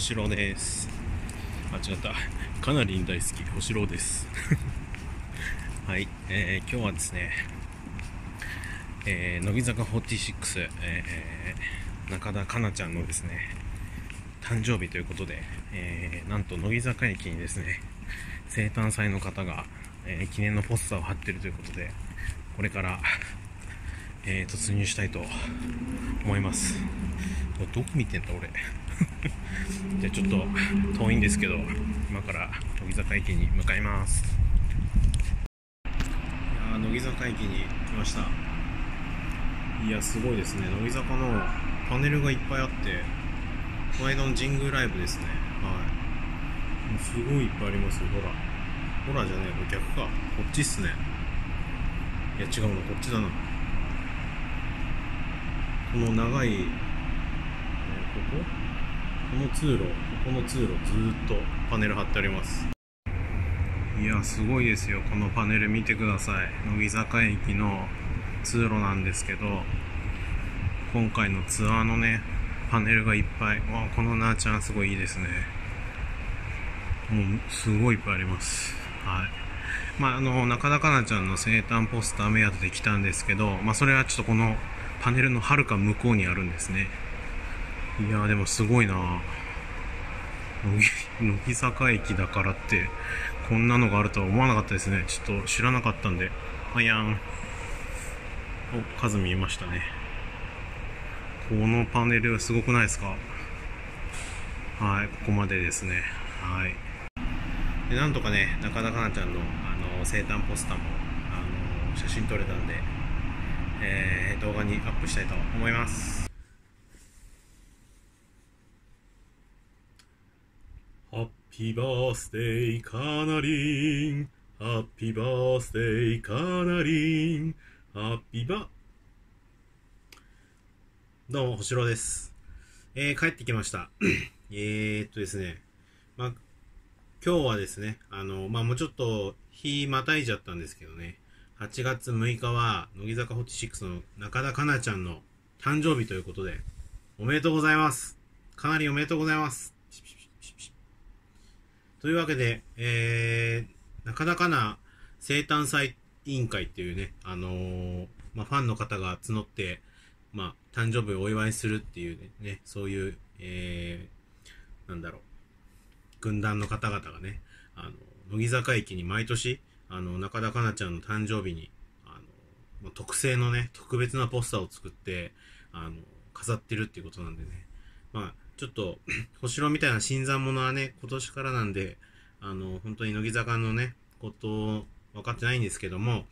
星郎ですあ違ったかなり大好き星郎です はい、えー、今日はですね、えー、乃木坂46、えー、中田香菜ちゃんのですね誕生日ということで、えー、なんと乃木坂駅にですね生誕祭の方が、え記念のポスターを貼ってるということでこれからえー、突入したいと思いますどこ見てんだ俺 じゃあちょっと遠いんですけど今から乃木坂駅に向かいますいや乃木坂駅に来ましたいやすごいですね乃木坂のパネルがいっぱいあってこの間の神宮ライブですねはいすごいいっぱいありますよほらほらじゃねえこれ逆かこっちっすねいや違うなこっちだなこの長い、えー、こここの通路ここの通路ずーっとパネル貼ってありますいやすごいですよこのパネル見てください乃木坂駅の通路なんですけど今回のツアーのねパネルがいっぱいわこのなーちゃんすごいいいですねもうすごいいっぱいありますはいまあ、あの中田かなちゃんの生誕ポスター目当てで来たんですけど、まあ、それはちょっとこのパネルのはるか向こうにあるんですねいやでもすごいな乃木坂駅だからってこんなのがあるとは思わなかったですねちょっと知らなかったんであやんお数見えましたねこのパネルはすごくないですかはいここまでですねはいでなんとかね中田かなちゃんのあの生誕ポスターもあの写真撮れたんでえー、動画にアップしたいと思います。ハッピーバースデーカナリン。ハッピーバースデーカナリン。ハッピーバどうも、星郎です。えー、帰ってきました。えっとですね、まあ、今日はですね、あの、まあ、もうちょっと日またいじゃったんですけどね、8月6日は、乃木坂46の中田香奈ちゃんの誕生日ということで、おめでとうございます。かなりおめでとうございます。というわけで、えー、中田香菜生誕祭委員会っていうね、あのー、まあ、ファンの方が募って、まあ、誕生日をお祝いするっていうね、そういう、えー、なんだろう、軍団の方々がね、あの、乃木坂駅に毎年、あの、中田香奈ちゃんの誕生日に、あの、特製のね、特別なポスターを作って、あの、飾ってるっていうことなんでね。まあ、ちょっと、星郎みたいな新参者はね、今年からなんで、あの、本当に乃木坂のね、ことを分かってないんですけども、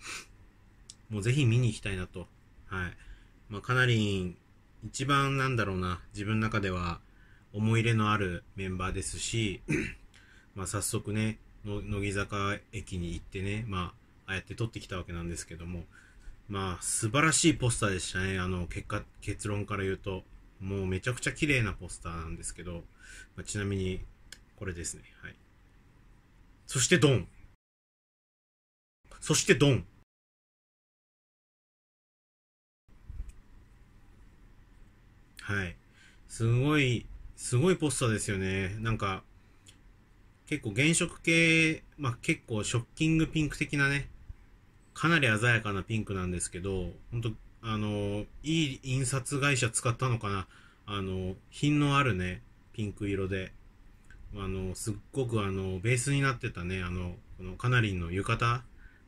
もうぜひ見に行きたいなと。はい。まあ、かなり、一番なんだろうな、自分の中では思い入れのあるメンバーですし、まあ、早速ね、乃木坂駅に行ってね、まあ、ああやって撮ってきたわけなんですけども、まあ、素晴らしいポスターでしたね。あの、結果、結論から言うと、もうめちゃくちゃ綺麗なポスターなんですけど、まあ、ちなみに、これですね。はい。そして、ドン。そして、ドン。はい。すごい、すごいポスターですよね。なんか、結構原色系、まあ、結構ショッキングピンク的なね、かなり鮮やかなピンクなんですけど、ほんと、あの、いい印刷会社使ったのかなあの、品のあるね、ピンク色で、あの、すっごくあの、ベースになってたね、あの、このカナリンの浴衣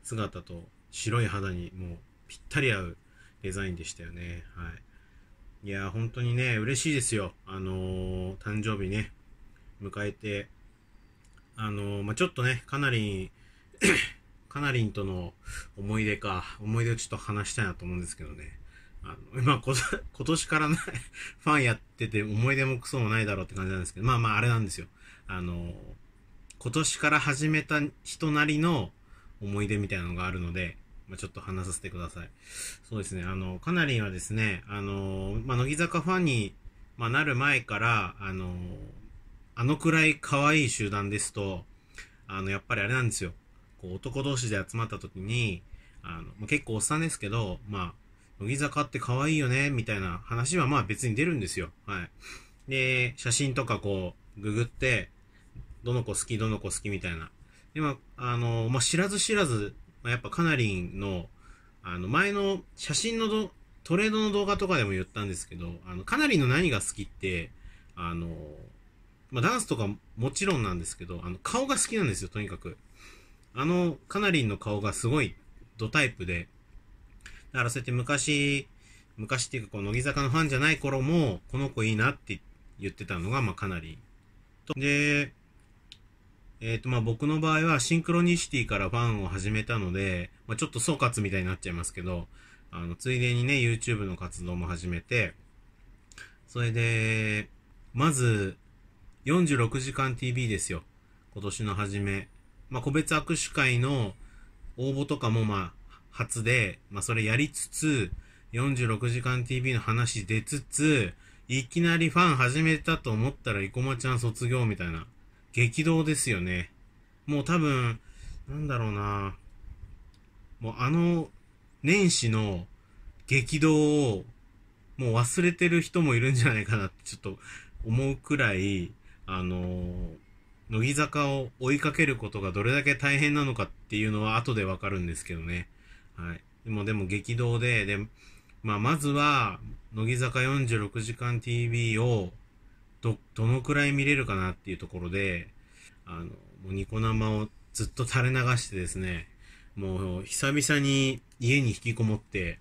姿と白い肌にもうぴったり合うデザインでしたよね。はい。いや、本当にね、嬉しいですよ。あのー、誕生日ね、迎えて、あの、まあ、ちょっとね、かなり、かなりんとの思い出か、思い出をちょっと話したいなと思うんですけどね。あの、今、今年からね、ファンやってて思い出もクソもないだろうって感じなんですけど、まあまああれなんですよ。あの、今年から始めた人なりの思い出みたいなのがあるので、まあ、ちょっと話させてください。そうですね、あの、かなりんはですね、あの、まあ、乃木坂ファンに、まあ、なる前から、あの、あのくらい可愛い集団ですと、あの、やっぱりあれなんですよ。こう、男同士で集まった時に、あの、結構おっさんですけど、まあ、乃木坂って可愛いよね、みたいな話はまあ別に出るんですよ。はい。で、写真とかこう、ググって、どの子好き、どの子好きみたいな。で、まあ、あの、まあ、知らず知らず、まあ、やっぱかなりの、あの、前の写真のどトレードの動画とかでも言ったんですけど、あの、かなりの何が好きって、あの、まあ、ダンスとかもちろんなんですけど、あの、顔が好きなんですよ、とにかく。あの、カナリンの顔がすごい、ドタイプで、だからそうやって昔、昔っていうか、こう、乃木坂のファンじゃない頃も、この子いいなって言ってたのが、まあ、かなり。で、えっ、ー、と、まあ、僕の場合は、シンクロニシティからファンを始めたので、まあ、ちょっと総括みたいになっちゃいますけど、あの、ついでにね、YouTube の活動も始めて、それで、まず、46時間 TV ですよ。今年の初め。まあ、個別握手会の応募とかもまあ、初で、まあ、それやりつつ、46時間 TV の話出つつ、いきなりファン始めたと思ったら、生駒ちゃん卒業みたいな、激動ですよね。もう多分、なんだろうなもうあの、年始の激動を、もう忘れてる人もいるんじゃないかなって、ちょっと思うくらい、あの、乃木坂を追いかけることがどれだけ大変なのかっていうのは後でわかるんですけどね。はい。でもでも激動で、で、まあまずは、乃木坂46時間 TV をど、どのくらい見れるかなっていうところで、あの、もうニコ生をずっと垂れ流してですね、もう久々に家に引きこもって、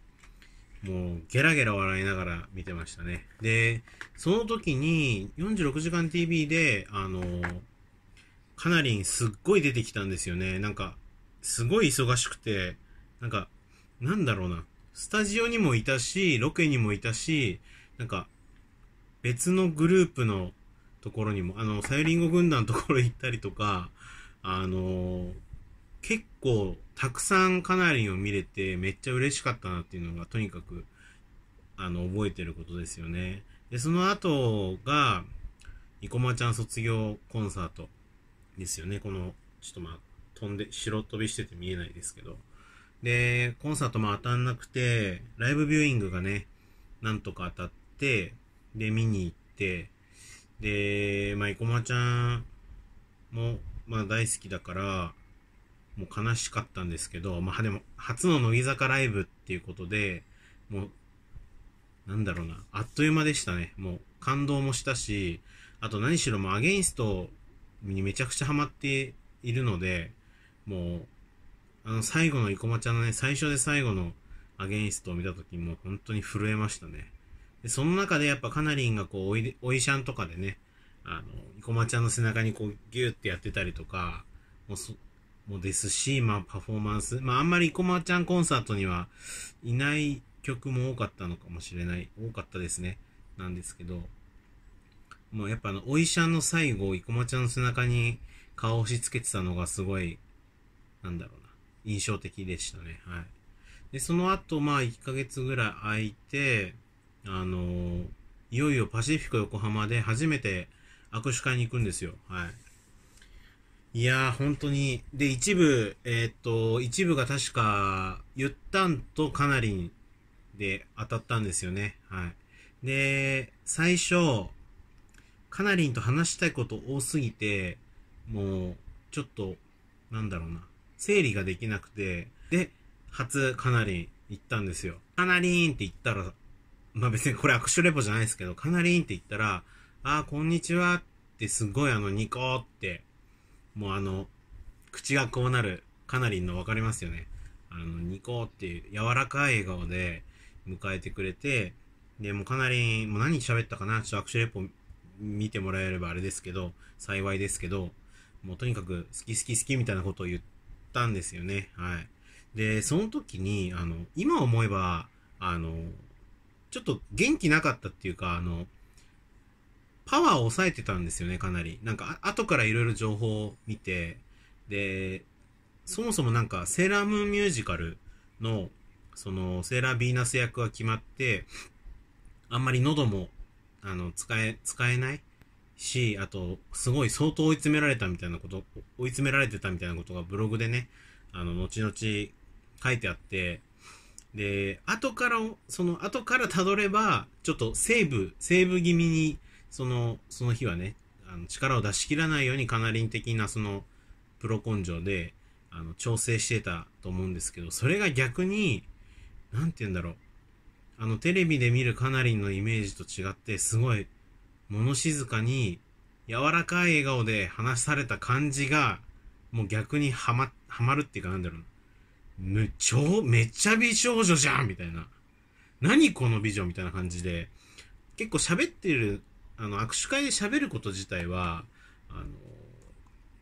もうゲラゲラ笑いながら見てましたね。で、その時に46時間 TV で、あの、かなりすっごい出てきたんですよね。なんか、すごい忙しくて、なんか、なんだろうな。スタジオにもいたし、ロケにもいたし、なんか、別のグループのところにも、あの、サイリンゴ軍団のところ行ったりとか、あの結構たくさんカナリンを見れてめっちゃ嬉しかったなっていうのがとにかくあの覚えてることですよね。で、その後が生駒ちゃん卒業コンサートですよね。この、ちょっとまあ飛んで、白飛びしてて見えないですけど。で、コンサートも当たんなくて、ライブビューイングがね、なんとか当たって、で、見に行って、で、まあ、生駒ちゃんも、まあ、大好きだから、もう悲しかったんですけど、まあでも、初の乃木坂ライブっていうことで、もう、なんだろうな、あっという間でしたね。もう、感動もしたし、あと何しろもうアゲインストにめちゃくちゃハマっているので、もう、あの最後の生駒ちゃんのね、最初で最後のアゲインストを見た時もう本当に震えましたね。で、その中でやっぱカナリンがこう、おいで、おいしゃんとかでね、あの、生駒ちゃんの背中にこう、ギューってやってたりとか、もうもですし、まあパフォーマンス、まああんまり生駒ちゃんコンサートにはいない曲も多かったのかもしれない、多かったですね、なんですけど、もうやっぱあの、お医者の最後、生駒ちゃんの背中に顔を押し付けてたのがすごい、なんだろうな、印象的でしたね、はい。で、その後、まあ1ヶ月ぐらい空いて、あのー、いよいよパシフィコ横浜で初めて握手会に行くんですよ、はい。いやー、本当に。で、一部、えー、っと、一部が確か、ゆったんとかなりんで当たったんですよね。はい。で、最初、かなりんと話したいこと多すぎて、もう、ちょっと、なんだろうな、整理ができなくて、で、初かなりん行ったんですよ。かなりんって言ったら、まあ、別にこれ握手レポじゃないですけど、かなりんって言ったら、あー、こんにちはってすごいあの、ニコって、もうあの、口がこうなる、かなりの分かりますよね。あの、ニコっていう柔らかい笑顔で迎えてくれて、で、もかなり、もう何喋ったかなちょっと握手レポ見てもらえればあれですけど、幸いですけど、もうとにかく好き好き好きみたいなことを言ったんですよね。はい。で、その時に、あの、今思えば、あの、ちょっと元気なかったっていうか、あの、パワーを抑えてたんですよね、かなり。なんか、後からいろいろ情報を見て、で、そもそもなんか、セーラームーンミュージカルの、その、セーラーヴィーナス役が決まって、あんまり喉も、あの、使え、使えないし、あと、すごい相当追い詰められたみたいなこと、追い詰められてたみたいなことがブログでね、あの、後々書いてあって、で、後から、その、後からたどれば、ちょっとセーブ、セーブ気味にその、その日はね、あの力を出し切らないようにカナリン的なその、プロ根性で、あの、調整してたと思うんですけど、それが逆に、なんて言うんだろう。あの、テレビで見るカナリンのイメージと違って、すごい、物静かに、柔らかい笑顔で話された感じが、もう逆にはま、はまるっていうかなんだろう。む、超、めっちゃ美少女じゃんみたいな。何この美女みたいな感じで、結構喋ってるあの、握手会で喋ること自体は、あの、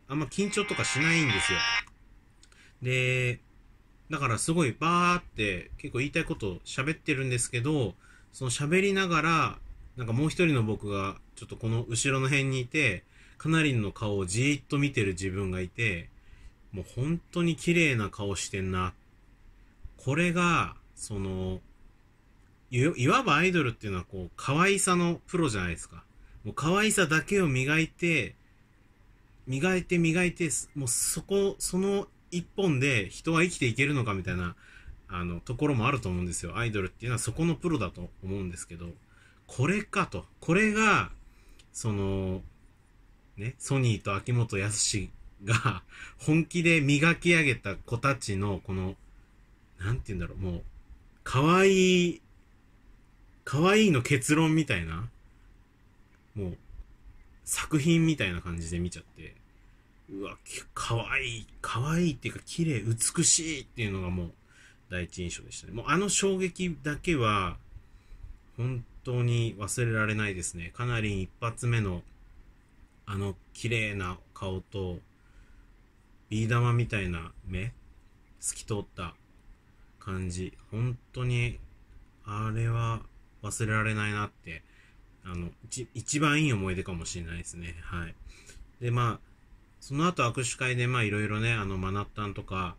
あんま緊張とかしないんですよ。で、だからすごいバーって結構言いたいこと喋ってるんですけど、その喋りながら、なんかもう一人の僕がちょっとこの後ろの辺にいて、かなりの顔をじーっと見てる自分がいて、もう本当に綺麗な顔してんな。これが、その、いわばアイドルっていうのはこう、可愛さのプロじゃないですか。もう可愛さだけを磨いて、磨いて磨いて、もうそこ、その一本で人は生きていけるのかみたいな、あの、ところもあると思うんですよ。アイドルっていうのはそこのプロだと思うんですけど、これかと。これが、その、ね、ソニーと秋元康が 本気で磨き上げた子たちの、この、なんて言うんだろう、もう、可愛い可愛いの結論みたいな、もう、作品みたいな感じで見ちゃって、うわ、可愛い、可愛いっていうか綺麗、美しいっていうのがもう第一印象でしたね。もうあの衝撃だけは、本当に忘れられないですね。かなり一発目の、あの綺麗な顔と、ビー玉みたいな目、透き通った感じ。本当に、あれは忘れられないなって、あの、一番いい思い出かもしれないですね。はい。で、まあ、その後握手会で、まあ、いろいろね、あの、マナッタンとか、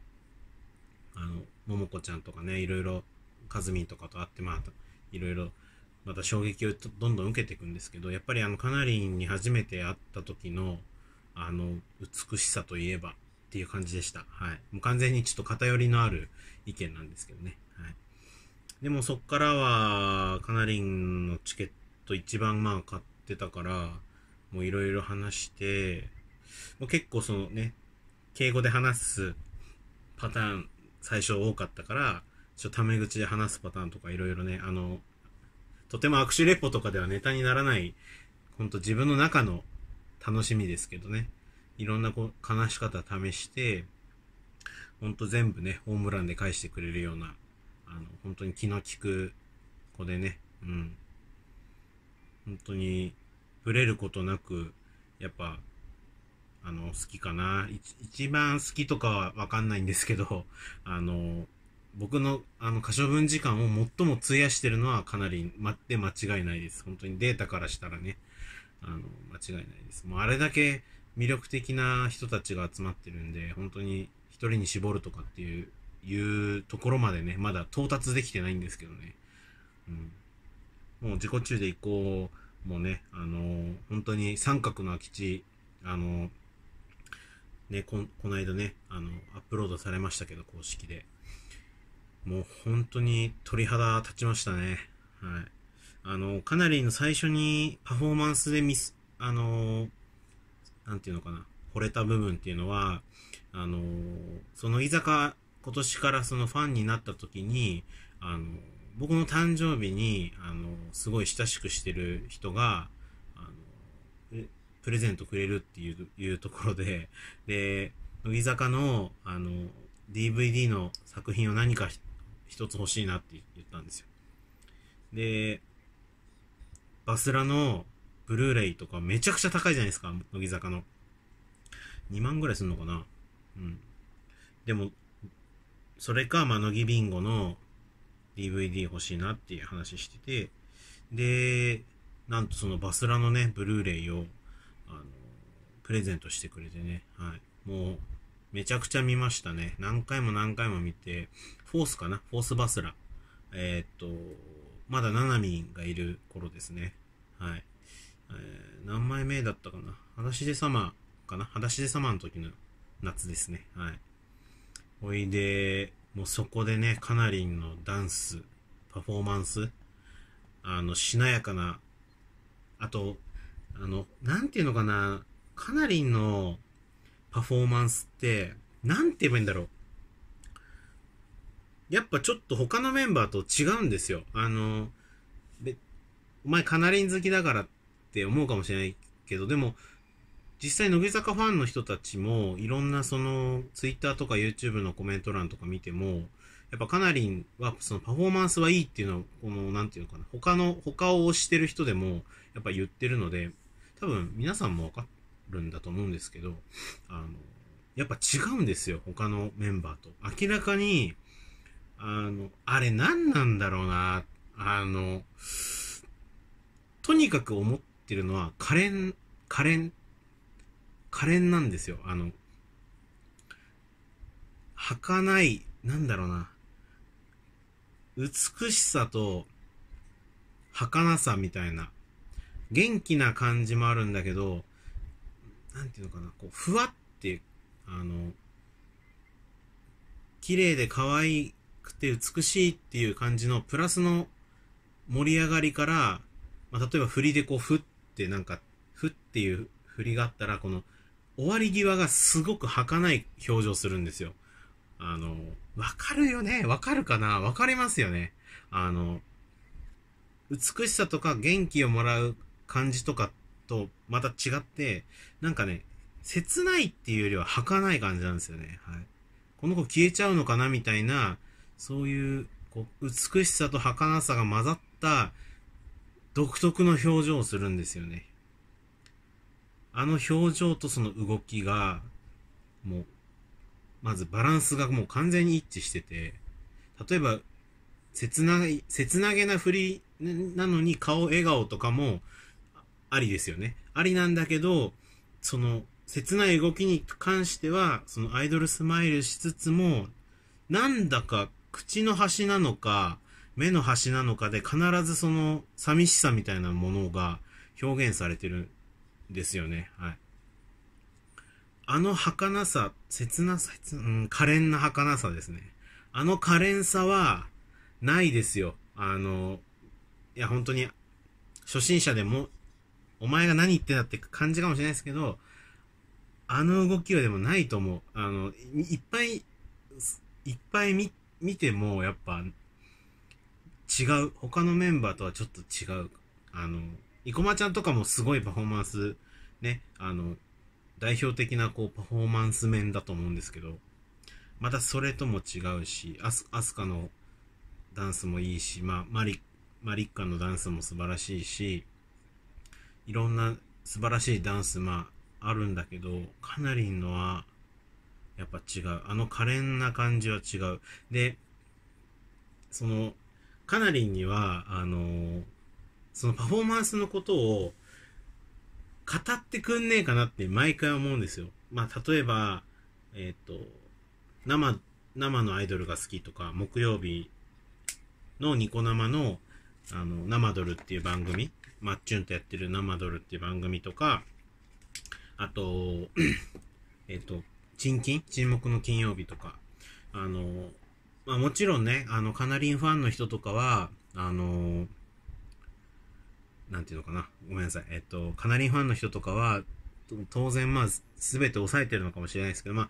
あの、ももこちゃんとかね、いろいろ、かずみとかと会って、まあ、いろいろ、また衝撃をどんどん受けていくんですけど、やっぱりあの、かなりに初めて会った時の、あの、美しさといえばっていう感じでした。はい。もう完全にちょっと偏りのある意見なんですけどね。でもそっからは、カナリンのチケット一番まあ買ってたから、もういろいろ話して、もう結構そのね、敬語で話すパターン、最初多かったから、ちょっとタメ口で話すパターンとかいろいろね、あの、とても握手レポとかではネタにならない、ほんと自分の中の楽しみですけどね、いろんなこう、悲し方試して、ほんと全部ね、ホームランで返してくれるようなあの、本当に気の利く子でね、うん。本当に、触れることなく、やっぱ、あの、好きかな。一番好きとかはわかんないんですけど、あの、僕の、あの、可処分時間を最も費やしてるのはかなり、待って間違いないです。本当にデータからしたらね、あの、間違いないです。もうあれだけ魅力的な人たちが集まってるんで、本当に一人に絞るとかっていう、いうところまでね、まだ到達できてないんですけどね。うん、もう自己中で行こうもね、あのー、本当に三角の空き地、あのー、ね、こ、この間ね、あの、アップロードされましたけど、公式で。もう本当に鳥肌立ちましたね。はい。あの、かなりの最初にパフォーマンスでミス、あのー、なんていうのかな、惚れた部分っていうのは、あのー、その居酒屋、今年からそのファンになった時に、あの、僕の誕生日に、あの、すごい親しくしてる人が、あの、プレゼントくれるっていういうところで、で、乃木坂の、あの、DVD の作品を何か一つ欲しいなって言ったんですよ。で、バスラのブルーレイとかめちゃくちゃ高いじゃないですか、乃木坂の。2万ぐらいすんのかなうん。でも、それか、まあ、乃木ビンゴの DVD 欲しいなっていう話してて、で、なんとそのバスラのね、ブルーレイを、あの、プレゼントしてくれてね、はい。もう、めちゃくちゃ見ましたね。何回も何回も見て、フォースかなフォースバスラ。えー、っと、まだナナミンがいる頃ですね。はい。えー、何枚目だったかな裸足でま。かな裸足でまの時の夏ですね。はい。おいで、もうそこでね、かなりんのダンス、パフォーマンス、あの、しなやかな、あと、あの、なんていうのかな、かなりんのパフォーマンスって、なんて言えばいいんだろう。やっぱちょっと他のメンバーと違うんですよ。あの、で、お前カナリン好きだからって思うかもしれないけど、でも、実際、乃木坂ファンの人たちも、いろんなその、ツイッターとか YouTube のコメント欄とか見ても、やっぱかなりは、そのパフォーマンスはいいっていうのを、この、なんていうのかな、他の、他を推してる人でも、やっぱ言ってるので、多分皆さんもわかるんだと思うんですけど、あの、やっぱ違うんですよ、他のメンバーと。明らかに、あの、あれ何なんだろうな、あの、とにかく思ってるのは、可憐、可憐可憐なんですよ。あの、儚い、なんだろうな。美しさと、儚さみたいな。元気な感じもあるんだけど、なんていうのかな、こう、ふわって、あの、綺麗で可愛くて美しいっていう感じのプラスの盛り上がりから、まあ、例えば振りでこう、ふってなんか、ふっていう振りがあったら、この、終わり際がすごく儚い表情するんですよ。あの、わかるよねわかるかなわかりますよね。あの、美しさとか元気をもらう感じとかとまた違って、なんかね、切ないっていうよりは儚い感じなんですよね。はい。この子消えちゃうのかなみたいな、そういう、こう、美しさと儚さが混ざった独特の表情をするんですよね。あの表情とその動きが、もう、まずバランスがもう完全に一致してて、例えば、切な、切なげな振りなのに顔笑顔とかもありですよね。ありなんだけど、その、切ない動きに関しては、そのアイドルスマイルしつつも、なんだか口の端なのか、目の端なのかで必ずその寂しさみたいなものが表現されてるですよね。はい。あの儚さ、切なさ、うん、可憐な儚さですね。あの可憐さは、ないですよ。あの、いや、本当に、初心者でも、お前が何言ってたって感じかもしれないですけど、あの動きはでもないと思う。あの、いっぱい、いっぱい見、見ても、やっぱ、違う。他のメンバーとはちょっと違う。あの、生駒ちゃんとかもすごいパフォーマンス、ね、あの、代表的なこうパフォーマンス面だと思うんですけど、またそれとも違うし、アスアスカのダンスもいいし、まあ、マリマリッカのダンスも素晴らしいし、いろんな素晴らしいダンス、まあ、あるんだけど、かなりのは、やっぱ違う。あの可憐な感じは違う。で、その、かなりには、あのー、そのパフォーマンスのことを語ってくんねえかなって毎回思うんですよ。まあ、例えば、えっ、ー、と、生、生のアイドルが好きとか、木曜日のニコ生の、あの、生ドルっていう番組、マッチュンとやってる生ドルっていう番組とか、あと、えっ、ー、と、チンキン沈黙の金曜日とか、あの、まあ、もちろんね、あの、カナリンファンの人とかは、あの、なんていうのかな。ごめんなさい。えっと、カナリンファンの人とかは、当然まあ、すべて抑えてるのかもしれないですけど、まあ、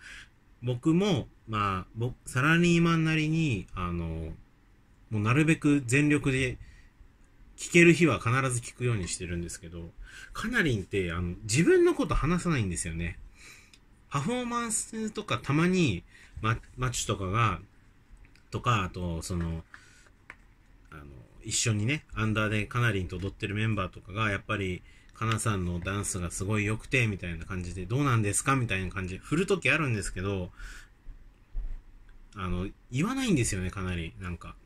僕も、まあ、僕、サラリーマンなりに、あの、もうなるべく全力で、聞ける日は必ず聞くようにしてるんですけど、カナリンって、あの、自分のこと話さないんですよね。パフォーマンスとかたまに、マッチとかが、とか、あと、その、一緒にね、アンダーでかなりにと踊ってるメンバーとかが、やっぱり、かなさんのダンスがすごい良くて、みたいな感じで、どうなんですかみたいな感じで、振るときあるんですけど、あの、言わないんですよね、かなり。なんか。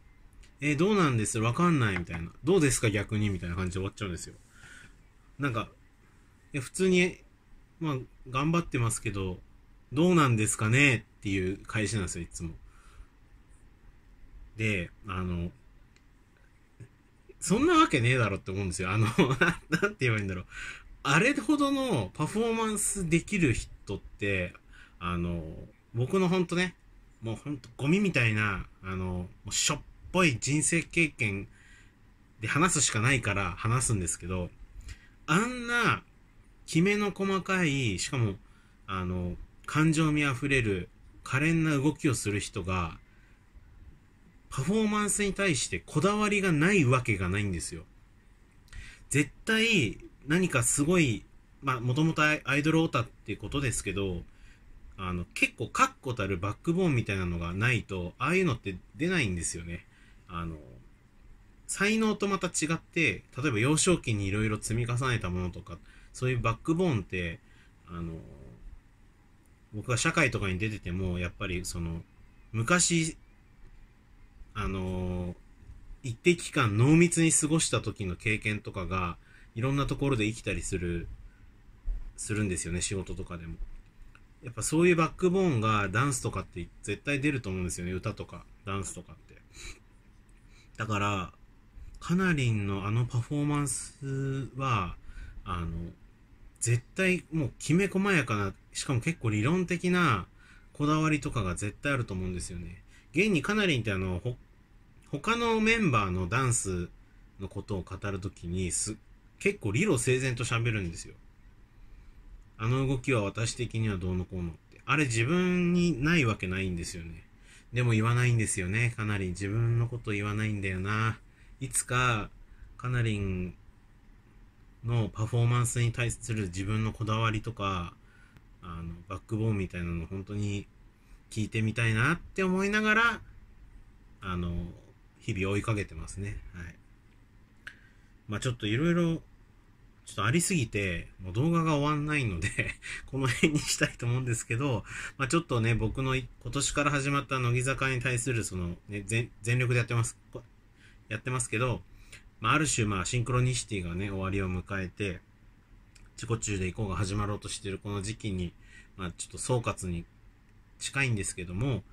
えー、どうなんですわかんないみたいな。どうですか逆にみたいな感じで終わっちゃうんですよ。なんか、いや普通に、まあ、頑張ってますけど、どうなんですかねっていう返しなんですよ、いつも。で、あの、そんなわけねえだろって思うんですよ。あの、なんて言えばいいんだろう。あれほどのパフォーマンスできる人って、あの、僕のほんとね、もうほんとゴミみたいな、あの、しょっぽい人生経験で話すしかないから話すんですけど、あんな、きめの細かい、しかも、あの、感情味あふれる、可憐な動きをする人が、パフォーマンスに対してこだわりがないわけがないんですよ。絶対何かすごい、まあもともとアイドルオタっていうことですけど、あの結構確固たるバックボーンみたいなのがないと、ああいうのって出ないんですよね。あの、才能とまた違って、例えば幼少期にいろいろ積み重ねたものとか、そういうバックボーンって、あの、僕は社会とかに出てても、やっぱりその、昔あの一定期間濃密に過ごした時の経験とかが、いろんなところで生きたりする、するんですよね、仕事とかでも。やっぱそういうバックボーンがダンスとかって絶対出ると思うんですよね、歌とか、ダンスとかって。だから、かなりんのあのパフォーマンスは、あの、絶対もうきめ細やかな、しかも結構理論的なこだわりとかが絶対あると思うんですよね。現にかなりんってあの、他のメンバーのダンスのことを語るときにす、結構理路整然と喋るんですよ。あの動きは私的にはどうのこうのって。あれ自分にないわけないんですよね。でも言わないんですよね。かなり自分のこと言わないんだよな。いつか、かなりのパフォーマンスに対する自分のこだわりとか、あの、バックボーンみたいなの本当に聞いてみたいなって思いながら、あの、日々追いかけてますね。はい。まあちょっといろいろ、ちょっとありすぎて、もう動画が終わんないので この辺にしたいと思うんですけど、まあちょっとね、僕の今年から始まった乃木坂に対する、その、ね、全力でやってます、やってますけど、まあある種、まあシンクロニシティがね、終わりを迎えて、自己中で行こうが始まろうとしてるこの時期に、まあちょっと総括に近いんですけども、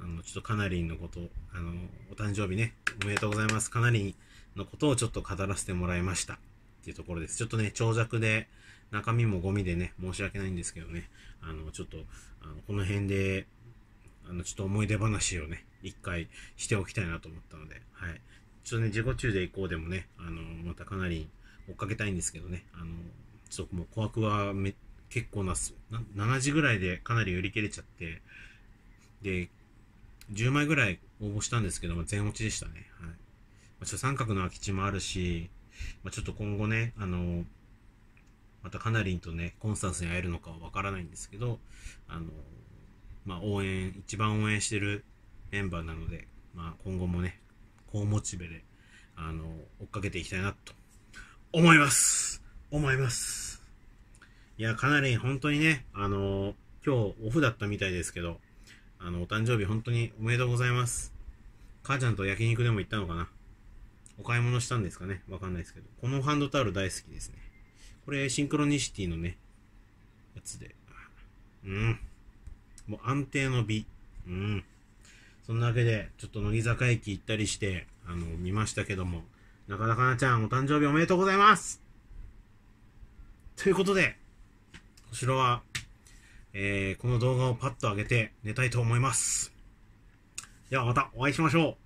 あの、ちょっとかなりのこと、あの、お誕生日ね、おめでとうございます。かなりのことをちょっと語らせてもらいました。っていうところです。ちょっとね、長尺で、中身もゴミでね、申し訳ないんですけどね、あの、ちょっと、あのこの辺で、あの、ちょっと思い出話をね、一回しておきたいなと思ったので、はい。ちょっとね、自己中で行こうでもね、あの、またかなり追っかけたいんですけどね、あの、ちょっともう怖くはめ結構な、7時ぐらいでかなり売り切れちゃって、で、10枚ぐらい応募したんですけども、全落ちでしたね。はい。まあ、ちょ三角の空き地もあるし、まあ、ちょっと今後ね、あの、またカナリンとね、コンスタンスに会えるのかはわからないんですけど、あの、まあ、応援、一番応援してるメンバーなので、まあ、今後もね、高モチベで、あの、追っかけていきたいなと、思います思いますいや、かなり本当にね、あの、今日オフだったみたいですけど、あの、お誕生日本当におめでとうございます。母ちゃんと焼肉でも行ったのかなお買い物したんですかねわかんないですけど。このハンドタオル大好きですね。これ、シンクロニシティのね、やつで。うん。もう安定の美。うん。そんなわけで、ちょっと乃木坂駅行ったりして、あの、見ましたけども、中田かなちゃん、お誕生日おめでとうございますということで、後ろは、えー、この動画をパッと上げて寝たいと思います。ではまたお会いしましょ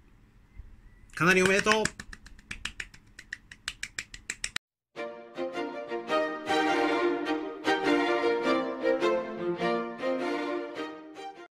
う。かなりおめでとう